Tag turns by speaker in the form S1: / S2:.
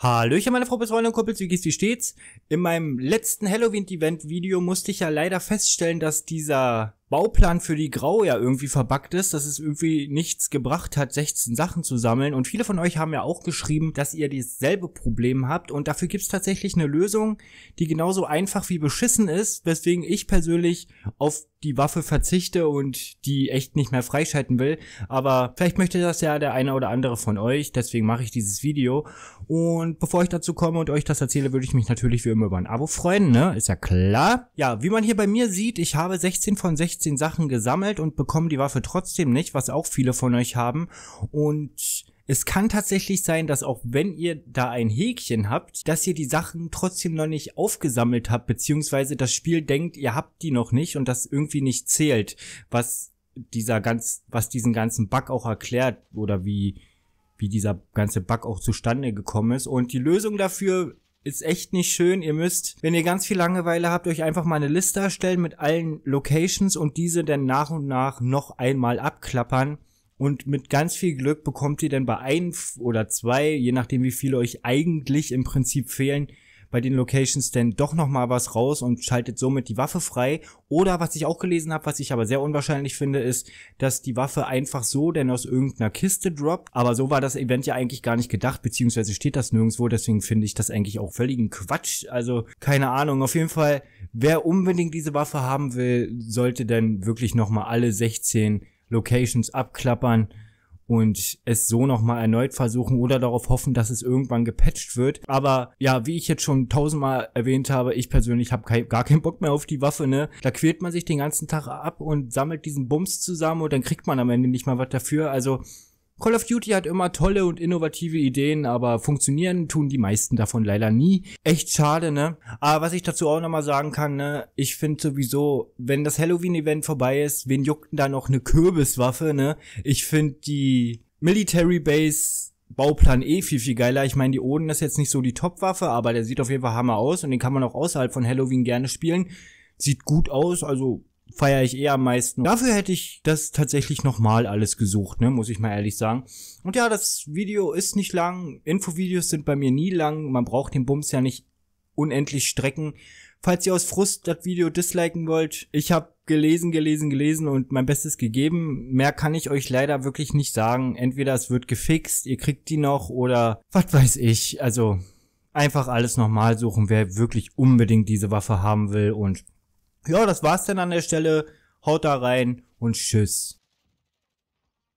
S1: Hallöchen meine Frau Freunde und Kuppels, wie geht's, wie steht's? In meinem letzten Halloween-Event-Video musste ich ja leider feststellen, dass dieser Bauplan für die Grau ja irgendwie verbackt ist, dass es irgendwie nichts gebracht hat, 16 Sachen zu sammeln. Und viele von euch haben ja auch geschrieben, dass ihr dieselbe Problem habt. Und dafür gibt's tatsächlich eine Lösung, die genauso einfach wie beschissen ist, weswegen ich persönlich auf die Waffe verzichte und die echt nicht mehr freischalten will. Aber vielleicht möchte das ja der eine oder andere von euch, deswegen mache ich dieses Video. Und bevor ich dazu komme und euch das erzähle, würde ich mich natürlich wie immer über ein Abo freuen, ne? Ist ja klar. Ja, wie man hier bei mir sieht, ich habe 16 von 16 16 Sachen gesammelt und bekommen die Waffe trotzdem nicht, was auch viele von euch haben. Und es kann tatsächlich sein, dass auch wenn ihr da ein Häkchen habt, dass ihr die Sachen trotzdem noch nicht aufgesammelt habt, beziehungsweise das Spiel denkt, ihr habt die noch nicht und das irgendwie nicht zählt, was dieser ganz, was diesen ganzen Bug auch erklärt oder wie, wie dieser ganze Bug auch zustande gekommen ist. Und die Lösung dafür ist echt nicht schön. Ihr müsst, wenn ihr ganz viel Langeweile habt, euch einfach mal eine Liste erstellen mit allen Locations und diese dann nach und nach noch einmal abklappern. Und mit ganz viel Glück bekommt ihr dann bei ein oder zwei, je nachdem wie viele euch eigentlich im Prinzip fehlen, bei den Locations denn doch nochmal was raus und schaltet somit die Waffe frei. Oder was ich auch gelesen habe, was ich aber sehr unwahrscheinlich finde, ist, dass die Waffe einfach so denn aus irgendeiner Kiste droppt. Aber so war das Event ja eigentlich gar nicht gedacht, beziehungsweise steht das nirgendwo. Deswegen finde ich das eigentlich auch völligen Quatsch. Also keine Ahnung. Auf jeden Fall, wer unbedingt diese Waffe haben will, sollte denn wirklich nochmal alle 16 Locations abklappern und es so nochmal erneut versuchen oder darauf hoffen, dass es irgendwann gepatcht wird. Aber ja, wie ich jetzt schon tausendmal erwähnt habe, ich persönlich habe ke gar keinen Bock mehr auf die Waffe, ne? Da quält man sich den ganzen Tag ab und sammelt diesen Bums zusammen und dann kriegt man am Ende nicht mal was dafür. Also Call of Duty hat immer tolle und innovative Ideen, aber funktionieren tun die meisten davon leider nie. Echt schade, ne? Aber was ich dazu auch nochmal sagen kann, ne? Ich finde sowieso, wenn das Halloween-Event vorbei ist, wen juckt denn da noch eine Kürbiswaffe, ne? Ich finde die Military Base Bauplan eh viel, viel geiler. Ich meine, die Oden ist jetzt nicht so die Topwaffe, aber der sieht auf jeden Fall Hammer aus und den kann man auch außerhalb von Halloween gerne spielen. Sieht gut aus, also feiere ich eher am meisten. Dafür hätte ich das tatsächlich nochmal alles gesucht, ne, muss ich mal ehrlich sagen. Und ja, das Video ist nicht lang. Infovideos sind bei mir nie lang. Man braucht den Bums ja nicht unendlich strecken. Falls ihr aus Frust das Video disliken wollt, ich habe gelesen, gelesen, gelesen und mein Bestes gegeben. Mehr kann ich euch leider wirklich nicht sagen. Entweder es wird gefixt, ihr kriegt die noch oder was weiß ich. Also einfach alles nochmal suchen, wer wirklich unbedingt diese Waffe haben will und ja, das war's dann an der Stelle. Haut da rein und tschüss.